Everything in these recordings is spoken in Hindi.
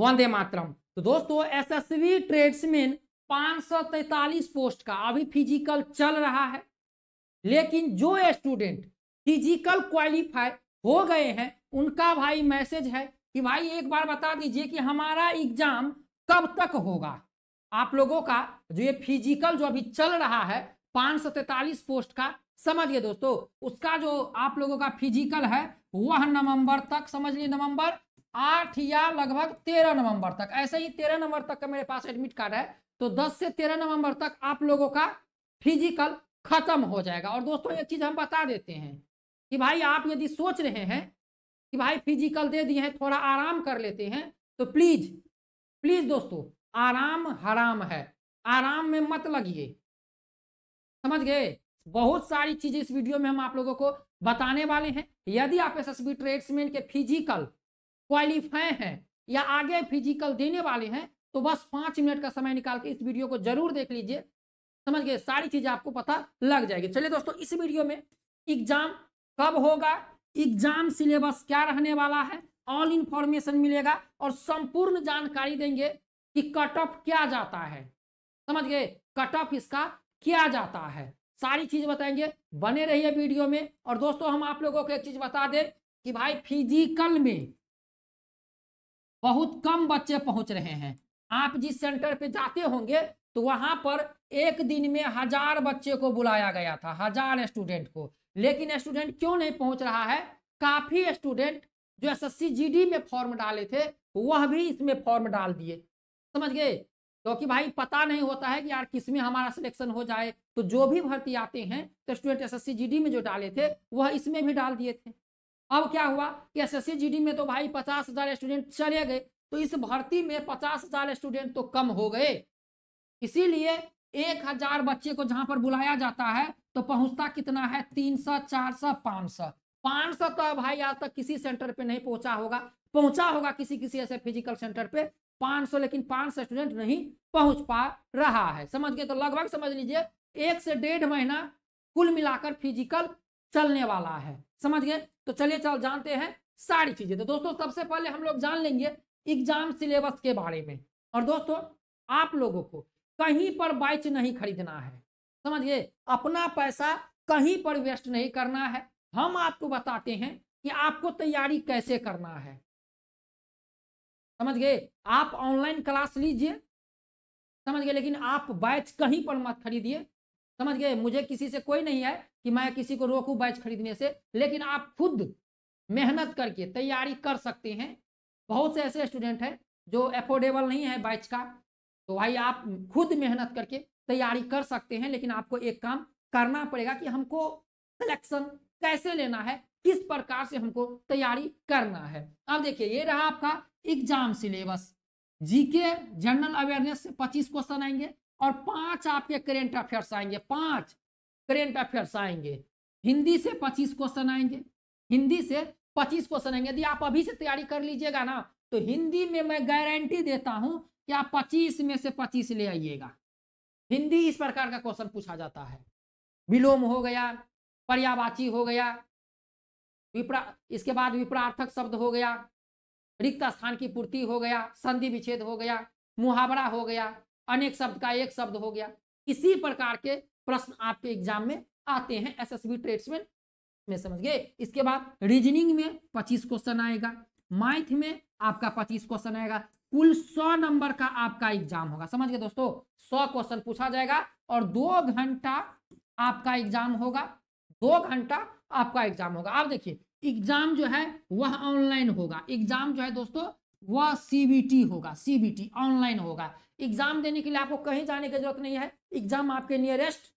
वंदे मातरम तो दोस्तों एसएसबी ट्रेड्समैन पांच पोस्ट का अभी फिजिकल चल रहा है लेकिन जो स्टूडेंट फिजिकल क्वालिफाई हो गए हैं उनका भाई मैसेज है कि भाई एक बार बता दीजिए कि हमारा एग्जाम कब तक होगा आप लोगों का जो ये फिजिकल जो अभी चल रहा है पांच पोस्ट का समझिए दोस्तों उसका जो आप लोगों का फिजिकल है वह नवंबर तक समझ लिए नवंबर आठ या लगभग तेरह नवंबर तक ऐसे ही तेरह नवंबर तक का मेरे पास एडमिट कार्ड है तो दस से तेरह नवंबर तक आप लोगों का फिजिकल खत्म हो जाएगा और दोस्तों एक चीज हम बता देते हैं कि भाई आप यदि सोच रहे हैं कि भाई फिजिकल दे दिए हैं थोड़ा आराम कर लेते हैं तो प्लीज प्लीज दोस्तों आराम हराम है आराम में मत लगिए समझ गए बहुत सारी चीजें इस वीडियो में हम आप लोगों को बताने वाले हैं यदि आप एस एस बी ट्रेड्समैन के फिजिकल क्वालिफाई हैं या आगे फिजिकल देने वाले हैं तो बस पाँच मिनट का समय निकाल के इस वीडियो को जरूर देख लीजिए समझ गए सारी चीज़ें आपको पता लग जाएगी चलिए दोस्तों इस वीडियो में एग्जाम कब होगा एग्जाम सिलेबस क्या रहने वाला है ऑल इन्फॉर्मेशन मिलेगा और संपूर्ण जानकारी देंगे कि कट ऑफ क्या जाता है समझ गए कट ऑफ इसका क्या जाता है सारी चीज बताएंगे बने रहिए वीडियो में और दोस्तों हम आप लोगों को एक चीज बता दें कि भाई फिजिकल में बहुत कम बच्चे पहुंच रहे हैं आप जिस सेंटर पे जाते होंगे तो वहां पर एक दिन में हजार बच्चे को बुलाया गया था हजार स्टूडेंट को लेकिन स्टूडेंट क्यों नहीं पहुंच रहा है काफी स्टूडेंट जो एस एस में फॉर्म डाले थे वह भी इसमें फॉर्म डाल दिए समझ गए क्योंकि तो भाई पता नहीं होता है कि यार किस में हमारा सिलेक्शन हो जाए तो जो भी भर्ती आते हैं तो स्टूडेंट एस एस में जो डाले थे वह इसमें भी डाल दिए थे अब क्या हुआ कि एस जीडी में तो भाई पचास हजार स्टूडेंट चले गए तो इस भर्ती में पचास हजार स्टूडेंट तो कम हो गए इसीलिए एक हजार बच्चे को जहां पर बुलाया जाता है तो पहुंचता कितना है तीन सौ चार सौ पांच सौ पांच सौ तो भाई आज तक किसी सेंटर पे नहीं पहुंचा होगा पहुंचा होगा किसी किसी ऐसे फिजिकल सेंटर पे पांच सौ लेकिन पांच सौ स्टूडेंट नहीं पहुंच पा रहा है समझ गए तो लगभग समझ लीजिए एक से डेढ़ महीना कुल मिलाकर फिजिकल चलने वाला है समझ गए तो चलिए चल जानते हैं सारी चीजें तो दोस्तों सबसे पहले हम लोग जान लेंगे एग्जाम सिलेबस के बारे में और दोस्तों आप लोगों को कहीं पर बाइच नहीं खरीदना है समझिए अपना पैसा कहीं पर वेस्ट नहीं करना है हम आपको बताते हैं कि आपको तैयारी कैसे करना है समझ गए आप ऑनलाइन क्लास लीजिए समझ गए लेकिन आप बैच कहीं पर मत खरीदिए समझ गए मुझे किसी से कोई नहीं है कि मैं किसी को रोकू बैच खरीदने से लेकिन आप खुद मेहनत करके तैयारी कर सकते हैं बहुत से ऐसे स्टूडेंट हैं जो एफोर्डेबल नहीं है बैच का तो भाई आप खुद मेहनत करके तैयारी कर सकते हैं लेकिन आपको एक काम करना पड़ेगा कि हमको सिलेक्शन कैसे लेना है किस प्रकार से हमको तैयारी करना है अब देखिए ये रहा आपका exam syllabus GK general awareness से 25 क्वेश्चन आएंगे और पांच आपके करेंट अफेयर्स आएंगे पांच करेंट अफेयर्स आएंगे हिंदी से पच्चीस क्वेश्चन आएंगे हिंदी से पच्चीस क्वेश्चन आएंगे यदि आप अभी से तैयारी कर लीजिएगा ना तो हिंदी में मैं गारंटी देता हूं कि आप पच्चीस में से पच्चीस ले आइएगा हिंदी इस प्रकार का क्वेश्चन पूछा जाता है विलोम हो गया पर्यावाची हो गया विप्रा इसके बाद विप्रार्थक शब्द हो गया रिक्त स्थान की पूर्ति हो गया संधि विच्छेद हो गया मुहावरा हो गया अनेक शब्द का एक शब्द हो गया इसी प्रकार के प्रश्न आपके एग्जाम में आते हैं एसएसबी ट्रेड्समैन में समझ गए इसके बाद रीजनिंग में पच्चीस क्वेश्चन आएगा माइथ में आपका पच्चीस क्वेश्चन आएगा कुल सौ नंबर का आपका एग्जाम होगा समझ गए दोस्तों सौ क्वेश्चन पूछा जाएगा और दो घंटा आपका एग्जाम होगा दो घंटा आपका एग्जाम होगा आप देखिए एग्जाम जो है वह ऑनलाइन होगा एग्जाम जो है दोस्तों वह सीबीटी होगा सीबीटी ऑनलाइन होगा एग्जाम देने के लिए आपको कहीं जाने की जरूरत नहीं है एग्जाम आपके नियरेस्ट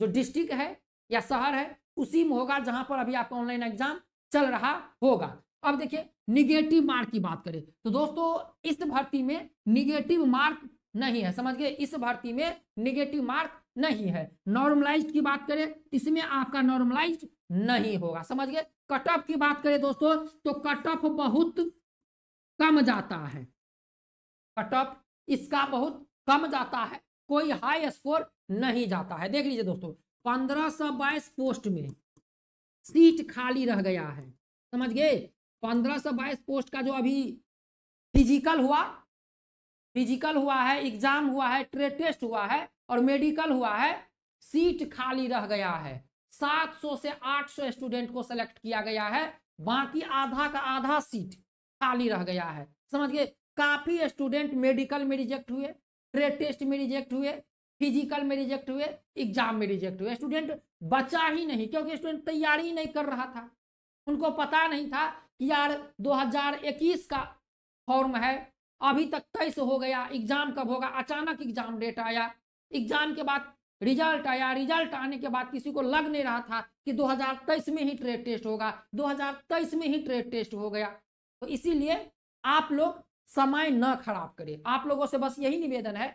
जो डिस्ट्रिक्ट है या शहर है उसी में होगा जहां पर अभी आपका ऑनलाइन एग्जाम चल रहा होगा अब देखिए निगेटिव मार्क की बात करें तो दोस्तों इस भर्ती में निगेटिव मार्क नहीं है समझ गए इस भर्ती में निगेटिव मार्क नहीं है नॉर्मलाइज की बात करें इसमें आपका नॉर्मलाइज नहीं होगा समझ गए कट ऑफ की बात करें दोस्तों तो कट ऑफ बहुत कम जाता है कट ऑफ इसका बहुत कम जाता है कोई हाई स्कोर नहीं जाता है देख लीजिए दोस्तों पंद्रह सौ बाईस पोस्ट में सीट खाली रह गया है समझ गए पंद्रह सौ बाईस पोस्ट का जो अभी फिजिकल हुआ फिजिकल हुआ है एग्जाम हुआ है ट्रेड टेस्ट हुआ है और मेडिकल हुआ है सीट खाली रह गया है 700 से 800 स्टूडेंट को सिलेक्ट किया गया है बाकी आधा का आधा सीट खाली रह गया है समझिए काफ़ी स्टूडेंट मेडिकल में रिजेक्ट हुए ट्रेड टेस्ट में रिजेक्ट हुए फिजिकल में रिजेक्ट हुए एग्जाम में रिजेक्ट हुए स्टूडेंट बचा ही नहीं क्योंकि स्टूडेंट तैयारी नहीं कर रहा था उनको पता नहीं था कि यार 2021 का फॉर्म है अभी तक तेईस हो गया एग्जाम कब होगा अचानक एग्जाम डेट आया एग्जाम के बाद रिजल्ट आया रिजल्ट आने के बाद किसी को लग नहीं रहा था कि 2023 में ही ट्रेड टेस्ट होगा 2023 में ही ट्रेड टेस्ट हो गया तो इसीलिए आप लोग समय न खराब करें आप लोगों से बस यही निवेदन है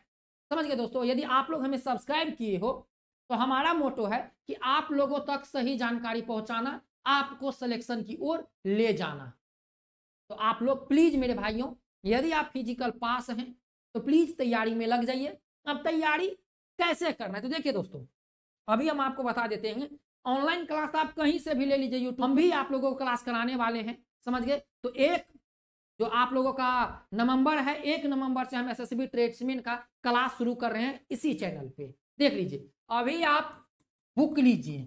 समझ गए दोस्तों यदि आप लोग हमें सब्सक्राइब किए हो तो हमारा मोटो है कि आप लोगों तक सही जानकारी पहुंचाना आपको सिलेक्शन की ओर ले जाना तो आप लोग प्लीज मेरे भाइयों यदि आप फिजिकल पास हैं तो प्लीज तैयारी में लग जाइए अब तैयारी कैसे करना है तो देखिए दोस्तों अभी हम आपको बता देते हैं ऑनलाइन क्लास तो आप कहीं से भी ले लीजिए यूट्यूब हम भी आप लोगों को क्लास कराने वाले हैं समझ गए तो एक जो आप लोगों का नवंबर है एक नवंबर से हम एस एस ट्रेड्समैन का क्लास शुरू कर रहे हैं इसी चैनल पे देख लीजिए अभी आप बुक लीजिए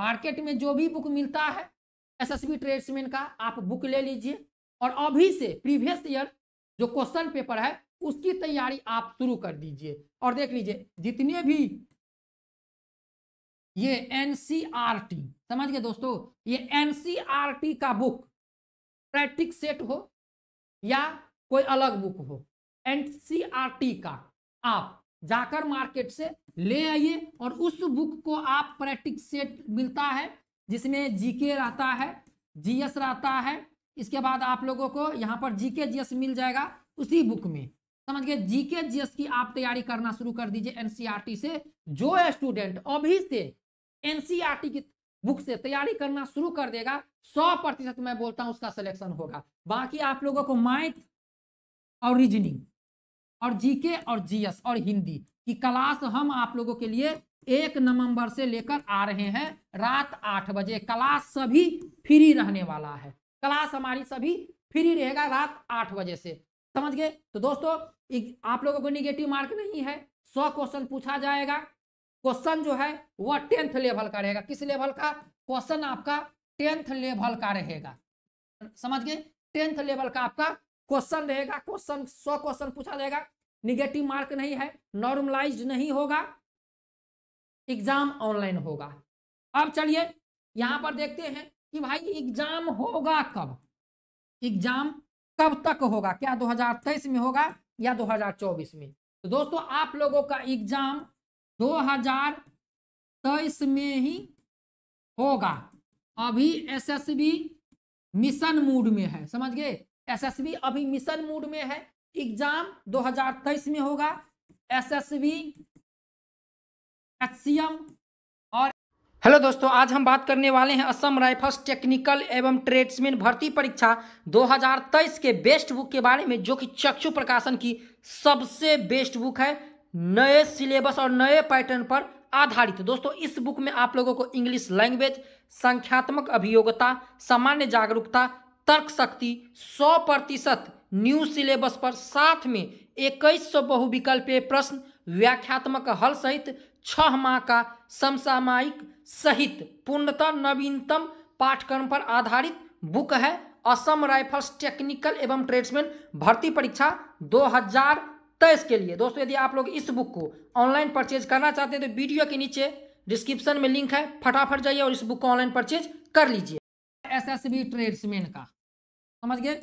मार्केट में जो भी बुक मिलता है एस एस ट्रेड्समैन का आप बुक ले लीजिए और अभी से प्रीवियस ईयर जो क्वेश्चन पेपर है उसकी तैयारी आप शुरू कर दीजिए और देख लीजिए जितने भी ये एनसीआरटी समझ गए दोस्तों ये एनसीआरटी का बुक प्रैक्टिक सेट हो या कोई अलग बुक हो एनसीआरटी का आप जाकर मार्केट से ले आइए और उस बुक को आप प्रैक्टिक सेट मिलता है जिसमें जीके रहता है जीएस रहता है इसके बाद आप लोगों को यहाँ पर जीके जीएस मिल जाएगा उसी बुक में समझ गए जीके जीएस की आप तैयारी करना शुरू कर दीजिए एनसीआरटी से जो स्टूडेंट अभी से एनसीआरटी की बुक से तैयारी करना शुरू कर देगा सौ प्रतिशत मैं बोलता हूं उसका सिलेक्शन होगा बाकी आप लोगों को माइथ और रीजनिंग और जीके और जीएस और हिंदी की क्लास हम आप लोगों के लिए एक नवंबर से लेकर आ रहे हैं रात आठ बजे क्लास सभी फ्री रहने वाला है क्लास हमारी सभी फ्री रहेगा रात आठ बजे से समझ गए तो दोस्तों आप लोगों को निगेटिव मार्क नहीं है सौ क्वेश्चन पूछा जाएगा क्वेश्चन जो है वह टेंथ लेवल का रहेगा किस लेवल का क्वेश्चन आपका टेंथ लेवल का रहेगा समझ गए टेंथ लेवल का आपका क्वेश्चन रहेगा क्वेश्चन सौ क्वेश्चन पूछा जाएगा निगेटिव मार्क नहीं है नॉर्मलाइज नहीं होगा एग्जाम ऑनलाइन होगा अब चलिए यहां पर देखते हैं कि भाई एग्जाम होगा कब एग्जाम कब तक होगा क्या 2023 में होगा या 2024 में तो दोस्तों आप लोगों का एग्जाम 2023 में ही होगा अभी एसएसबी मिशन मूड में है समझ गए एसएसबी अभी मिशन मूड में है एग्जाम 2023 में होगा एसएसबी एचसीएम और हेलो दोस्तों आज हम बात करने वाले हैं असम राइफल्स टेक्निकल एवं ट्रेड्समैन भर्ती परीक्षा 2023 के बेस्ट बुक के बारे में जो कि चक्षु प्रकाशन की सबसे बेस्ट बुक है नए सिलेबस और नए पैटर्न पर आधारित दोस्तों इस बुक में आप लोगों को इंग्लिश लैंग्वेज संख्यात्मक अभियोगता सामान्य जागरूकता तर्क शक्ति सौ प्रतिशत न्यू सिलेबस पर साथ में इक्कीस सौ बहुविकल्पीय प्रश्न व्याख्यात्मक हल सहित छह माह का समसामयिक सहित पूर्णतः नवीनतम पाठ्यक्रम पर आधारित बुक है असम राइफल्स टेक्निकल एवं ट्रेड्समैन भर्ती परीक्षा हज़ार तो इसके लिए दोस्तों यदि आप लोग इस बुक को ऑनलाइन परचेज करना चाहते हैं तो वीडियो के नीचे डिस्क्रिप्शन में लिंक है फटाफट जाइए और इस बुक को ऑनलाइन परचेज कर लीजिए एस एस बी ट्रेड्समैन का समझ गए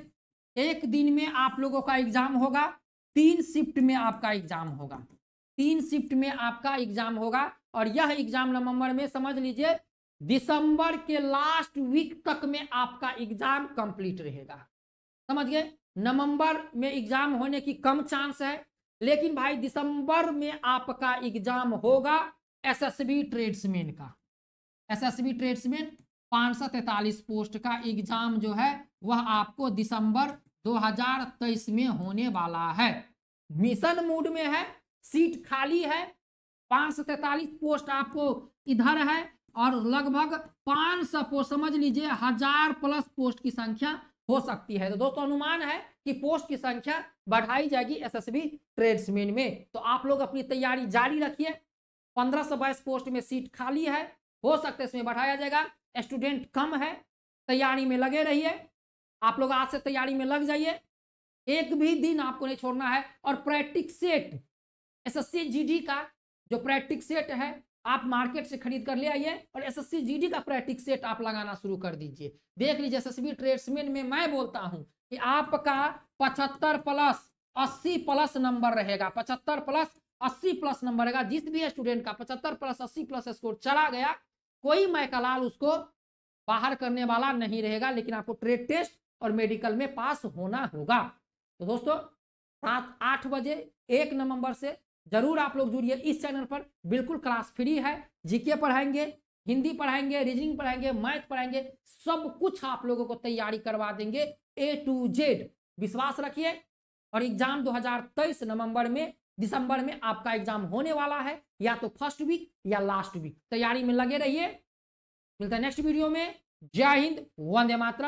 एक दिन में आप लोगों का एग्जाम होगा तीन शिफ्ट में आपका एग्जाम होगा तीन शिफ्ट में आपका एग्जाम होगा और यह एग्जाम नवंबर में समझ लीजिए दिसंबर के लास्ट वीक तक में आपका एग्जाम कंप्लीट रहेगा समझ गए नवंबर में एग्जाम होने की कम चांस है लेकिन भाई दिसंबर में आपका एग्जाम होगा एसएसबी ट्रेड्समैन का एसएसबी ट्रेड्समैन पाँच सौ तैतालीस पोस्ट का एग्जाम जो है वह आपको दिसंबर 2023 में होने वाला है मिशन मूड में है सीट खाली है पाँच सौ तैतालीस पोस्ट आपको इधर है और लगभग पाँच सौ पोस्ट समझ लीजिए हजार प्लस पोस्ट की संख्या हो सकती है तो दोस्तों अनुमान है कि पोस्ट की संख्या बढ़ाई जाएगी एसएसबी ट्रेड्समैन में तो आप लोग अपनी तैयारी जारी रखिए पंद्रह सौ बाईस पोस्ट में सीट खाली है हो सकता है इसमें बढ़ाया जाएगा स्टूडेंट कम है तैयारी में लगे रहिए आप लोग आज से तैयारी में लग जाइए एक भी दिन आपको नहीं छोड़ना है और प्रैक्टिक सेट एस एस का जो प्रैक्टिक सेट है आप मार्केट से खरीद कर ले आइए और एसएससी जीडी का प्रैक्टिक सेट आप लगाना शुरू कर दीजिए देख लीजिए एसएसबी ट्रेड्समैन में मैं बोलता हूं कि आपका पचहत्तर प्लस अस्सी प्लस नंबर रहेगा पचहत्तर प्लस अस्सी प्लस नंबर रहेगा जिस भी स्टूडेंट का पचहत्तर प्लस अस्सी प्लस स्कोर चला गया कोई मैकलाल उसको बाहर करने वाला नहीं रहेगा लेकिन आपको ट्रेड टेस्ट और मेडिकल में पास होना होगा तो दोस्तों रात आठ बजे एक नवंबर से जरूर आप लोग जुड़िए इस चैनल पर बिल्कुल क्लास फ्री है जीके पढ़ाएंगे हिंदी पढ़ाएंगे रीजनिंग पढ़ाएंगे मैथ पढ़ाएंगे सब कुछ आप लोगों को तैयारी करवा देंगे ए टू जेड विश्वास रखिए और एग्जाम 2023 नवंबर में दिसंबर में आपका एग्जाम होने वाला है या तो फर्स्ट वीक या लास्ट वीक तैयारी में लगे रहिए मिलता है नेक्स्ट वीडियो में जय हिंद वंदे मातरम